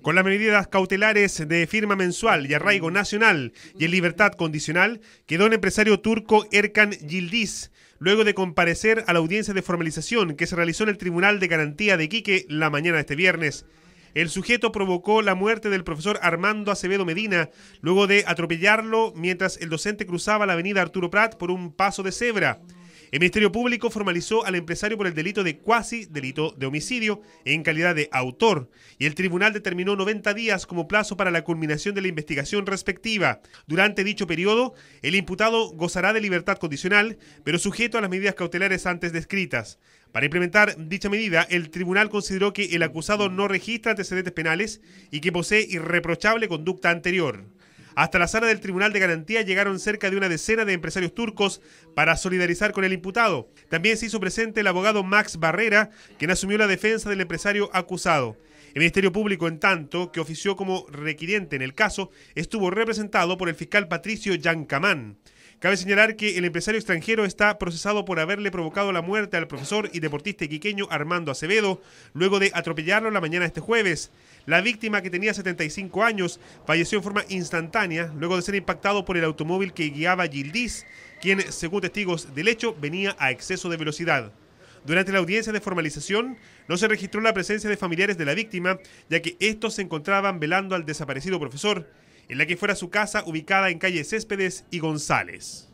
Con las medidas cautelares de firma mensual y arraigo nacional y en libertad condicional, quedó el empresario turco Erkan Yildiz, luego de comparecer a la audiencia de formalización que se realizó en el Tribunal de Garantía de Quique la mañana de este viernes. El sujeto provocó la muerte del profesor Armando Acevedo Medina, luego de atropellarlo mientras el docente cruzaba la avenida Arturo Prat por un paso de cebra. El Ministerio Público formalizó al empresario por el delito de cuasi delito de homicidio en calidad de autor y el tribunal determinó 90 días como plazo para la culminación de la investigación respectiva. Durante dicho periodo, el imputado gozará de libertad condicional, pero sujeto a las medidas cautelares antes descritas. Para implementar dicha medida, el tribunal consideró que el acusado no registra antecedentes penales y que posee irreprochable conducta anterior. Hasta la sala del Tribunal de Garantía llegaron cerca de una decena de empresarios turcos para solidarizar con el imputado. También se hizo presente el abogado Max Barrera, quien asumió la defensa del empresario acusado. El Ministerio Público, en tanto, que ofició como requiriente en el caso, estuvo representado por el fiscal Patricio Yancamán. Cabe señalar que el empresario extranjero está procesado por haberle provocado la muerte al profesor y deportista quiqueño Armando Acevedo, luego de atropellarlo la mañana de este jueves. La víctima, que tenía 75 años, falleció en forma instantánea luego de ser impactado por el automóvil que guiaba Gildiz, quien, según testigos del hecho, venía a exceso de velocidad. Durante la audiencia de formalización no se registró la presencia de familiares de la víctima, ya que estos se encontraban velando al desaparecido profesor en la que fuera su casa ubicada en calle Céspedes y González.